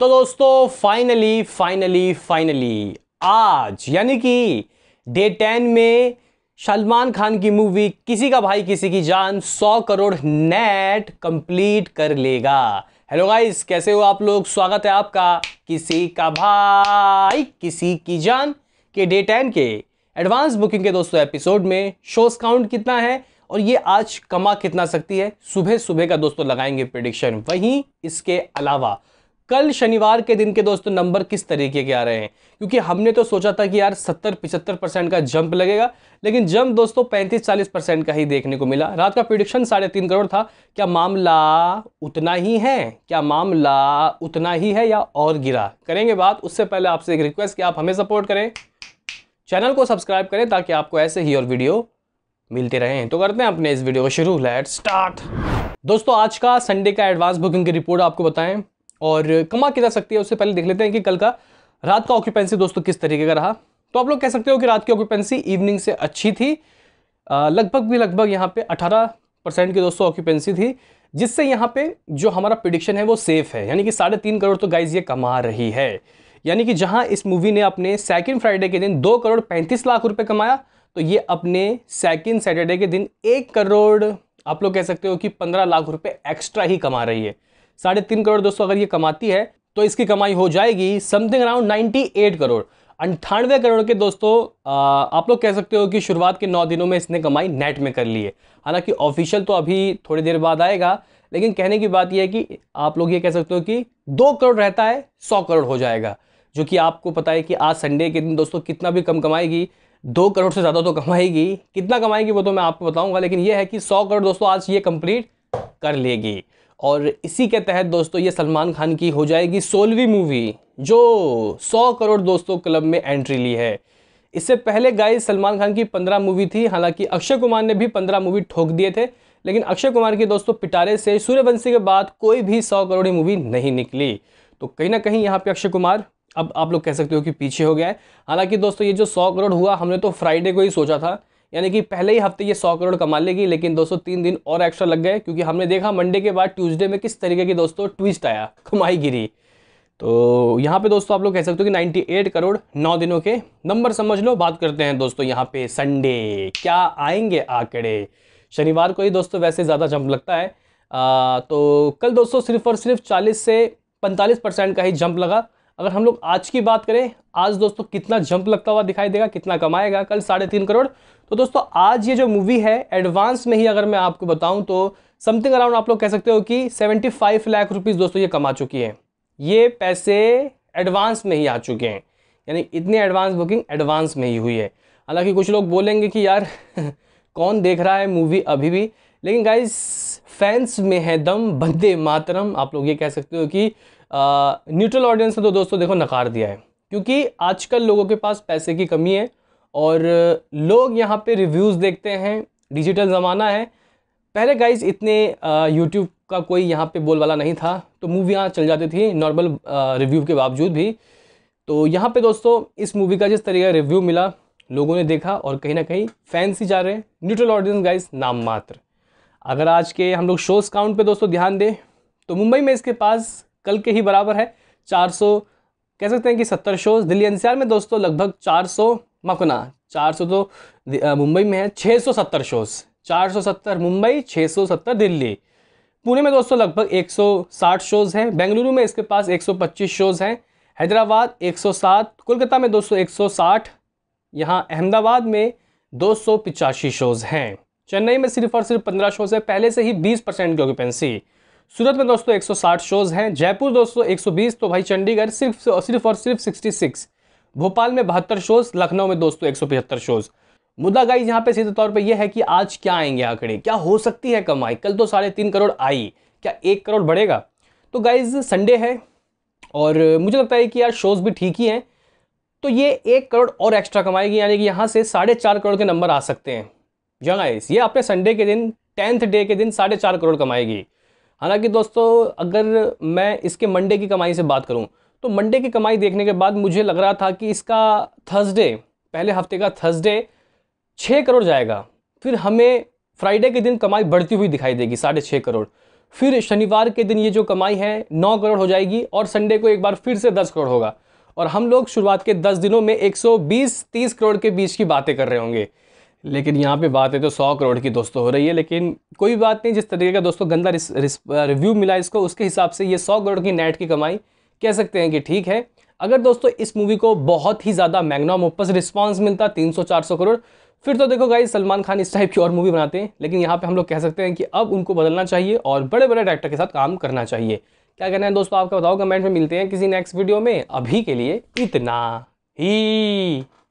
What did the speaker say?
तो दोस्तों finally finally finally आज यानी कि डे टेन में सलमान खान की मूवी किसी का भाई किसी की जान 100 करोड़ नेट कंप्लीट कर लेगा हेलो गाइस कैसे हो आप लोग स्वागत है आपका किसी का भाई किसी की जान के डे टेन के एडवांस बुकिंग के दोस्तों एपिसोड में शोस काउंट कितना है और ये आज कमा कितना सकती है सुबह सुबह का दोस्तों लगाएंगे प्रिडिक्शन वहीं इसके अलावा कल शनिवार के दिन के दोस्तों नंबर किस तरीके के आ रहे हैं क्योंकि हमने तो सोचा था कि यार 70 पिछहत्तर परसेंट का जंप लगेगा लेकिन जंप दोस्तों 35-40 परसेंट का ही देखने को मिला रात का प्रिडिक्शन साढ़े तीन करोड़ था क्या मामला उतना ही है क्या मामला उतना ही है या और गिरा करेंगे बात उससे पहले आपसे एक रिक्वेस्ट कि आप हमें सपोर्ट करें चैनल को सब्सक्राइब करें ताकि आपको ऐसे ही और वीडियो मिलते रहे तो करते हैं अपने इस वीडियो को शुरू लेट स्टार्ट दोस्तों आज का संडे का एडवांस बुकिंग की रिपोर्ट आपको बताएं और कमा के जा सकती है उससे पहले देख लेते हैं कि कल का रात का ऑक्यूपेंसी दोस्तों किस तरीके का रहा तो आप लोग कह सकते हो कि रात की ऑक्यूपेंसी इवनिंग से अच्छी थी लगभग भी लगभग यहाँ पे 18 परसेंट की दोस्तों ऑक्यूपेंसी थी जिससे यहाँ पे जो हमारा प्रिडिक्शन है वो सेफ़ है यानी कि साढ़े तीन करोड़ तो गाइज ये कमा रही है यानी कि जहाँ इस मूवी ने अपने सेकेंड फ्राइडे के दिन दो करोड़ पैंतीस लाख रुपये कमाया तो ये अपने सेकेंड सैटरडे के दिन एक करोड़ आप लोग कह सकते हो कि पंद्रह लाख रुपये एक्स्ट्रा ही कमा रही है साढ़े तीन करोड़ दोस्तों अगर ये कमाती है तो इसकी कमाई हो जाएगी something around ninety eight crore अंठानवे करोड़ के दोस्तों आप लोग कह सकते हो कि शुरुआत के नौ दिनों में इसने कमाई नेट में कर ली है हालांकि ऑफिशियल तो अभी थोड़ी देर बाद आएगा लेकिन कहने की बात यह है कि आप लोग ये कह सकते हो कि दो करोड़ रहता है सौ करोड़ हो जाएगा जो कि आपको पता है कि आज संडे के दिन दोस्तों कितना भी कम कमाएगी दो करोड़ से ज़्यादा तो कमाएगी कितना कमाएगी वो तो मैं आपको बताऊंगा लेकिन ये है कि सौ करोड़ दोस्तों आज ये कंप्लीट कर लेगी और इसी के तहत दोस्तों ये सलमान खान की हो जाएगी सोलहवीं मूवी जो 100 करोड़ दोस्तों क्लब में एंट्री ली है इससे पहले गाइस सलमान खान की 15 मूवी थी हालांकि अक्षय कुमार ने भी 15 मूवी ठोक दिए थे लेकिन अक्षय कुमार की दोस्तों पिटारे से सूर्यवंशी के बाद कोई भी सौ करोड़ मूवी नहीं निकली तो कहीं ना कहीं यहाँ पर अक्षय कुमार अब आप लोग कह सकते हो कि पीछे हो गया है हालांकि दोस्तों ये जो सौ करोड़ हुआ हमने तो फ्राइडे को ही सोचा था यानी कि पहले ही हफ्ते ये सौ करोड़ कमा लेगी लेकिन दोस्तों तीन दिन और एक्स्ट्रा लग गए क्योंकि हमने देखा मंडे के बाद ट्यूजडे में किस तरीके की दोस्तों ट्विस्ट आया कमाई गिरी तो यहाँ पे दोस्तों आप लोग कह सकते हो कि 98 करोड़ नौ दिनों के नंबर समझ लो बात करते हैं दोस्तों यहाँ पे संडे क्या आएंगे आंकड़े शनिवार को ही दोस्तों वैसे ज़्यादा जंप लगता है आ, तो कल दोस्तों सिर्फ और सिर्फ 40 से 45 परसेंट का ही जंप लगा अगर हम लोग आज की बात करें आज दोस्तों कितना जंप लगता हुआ दिखाई देगा कितना कमाएगा कल साढ़े तीन करोड़ तो दोस्तों आज ये जो मूवी है एडवांस में ही अगर मैं आपको बताऊं तो समथिंग अराउंड आप लोग कह सकते हो कि सेवेंटी फाइव लाख रुपीज़ दोस्तों ये कमा चुकी है ये पैसे एडवांस में ही आ चुके हैं यानी इतनी एडवांस बुकिंग एडवांस में ही हुई है हालांकि कुछ लोग बोलेंगे कि यार कौन देख रहा है मूवी अभी भी लेकिन गाइज फैंस में है दम बंदे मातरम आप लोग ये कह सकते हो कि न्यूट्रल ऑडियंस ने तो दोस्तों देखो नकार दिया है क्योंकि आजकल लोगों के पास पैसे की कमी है और लोग यहाँ पे रिव्यूज़ देखते हैं डिजिटल ज़माना है पहले गाइज इतने यूट्यूब का कोई यहाँ पे बोलवाला नहीं था तो मूवियाँ चल जाती थी नॉर्मल रिव्यू के बावजूद भी तो यहाँ पे दोस्तों इस मूवी का जिस तरीके का रिव्यू मिला लोगों ने देखा और कहीं ना कहीं फैंस ही जा रहे हैं न्यूट्रल ऑडियंस गाइज नाम मात्र अगर आज के हम लोग शोज़ काउंट पर दोस्तों ध्यान दें तो मुंबई में इसके पास कल के ही बराबर है 400 कह सकते हैं कि 70 शोज दिल्ली एनसीआर में दोस्तों लगभग 400 मकुना चार तो मुंबई में है 670 शोज सत्तर मुंबई 670 दिल्ली पुणे में दोस्तों लगभग 160 शोज़ हैं बेंगलुरु में इसके पास 125 शोज़ हैं हैदराबाद 107 कोलकाता में दोस्तों 160 यहाँ अहमदाबाद में दो शोज़ हैं चेन्नई में सिर्फ और सिर्फ पंद्रह शोज़ है पहले से ही बीस परसेंट की ऑक्यूपेंसी सूरत में दोस्तों 160 शोज़ हैं जयपुर दोस्तों 120 तो भाई चंडीगढ़ सिर्फ सिर्फ और सिर्फ 66 भोपाल में बहत्तर शोज़ लखनऊ में दोस्तों एक शोज़ मुद्दा गाइज यहाँ पे सीधे तौर पे यह है कि आज क्या आएंगे आंकड़े क्या हो सकती है कमाई कल तो साढ़े तीन करोड़ आई क्या एक करोड़ बढ़ेगा तो गाइज संडे है और मुझे लगता है कि यार शोज़ भी ठीक ही हैं तो ये एक करोड़ और एक्स्ट्रा कमाएगी यानी कि यहाँ से साढ़े चार करोड़ के नंबर आ सकते हैं गाइज़ ये आपने संडे के दिन टेंथ डे के दिन साढ़े चार करोड़ कमाएगी हालांकि दोस्तों अगर मैं इसके मंडे की कमाई से बात करूँ तो मंडे की कमाई देखने के बाद मुझे लग रहा था कि इसका थर्सडे पहले हफ्ते का थर्सडे छः करोड़ जाएगा फिर हमें फ्राइडे के दिन कमाई बढ़ती हुई दिखाई देगी साढ़े छः करोड़ फिर शनिवार के दिन ये जो कमाई है नौ करोड़ हो जाएगी और संडे को एक बार फिर से दस करोड़ होगा और हम लोग शुरुआत के दस दिनों में एक सौ करोड़ के बीच की बातें कर रहे होंगे लेकिन यहाँ पे बात है तो सौ करोड़ की दोस्तों हो रही है लेकिन कोई बात नहीं जिस तरीके का दोस्तों गंदा रिव्यू मिला इसको उसके हिसाब से ये सौ करोड़ की नेट की कमाई कह सकते हैं कि ठीक है अगर दोस्तों इस मूवी को बहुत ही ज़्यादा मैग्नम ओपस रिस्पॉन्स मिलता तीन सौ करोड़ फिर तो देखो गाई सलमान खान इस टाइप की और मूवी बनाते हैं लेकिन यहाँ पर हम लोग कह सकते हैं कि अब उनको बदलना चाहिए और बड़े बड़े डायरेक्टर के साथ काम करना चाहिए क्या कहना है दोस्तों आपका बताओ कमेंट में मिलते हैं किसी नेक्स्ट वीडियो में अभी के लिए इतना ही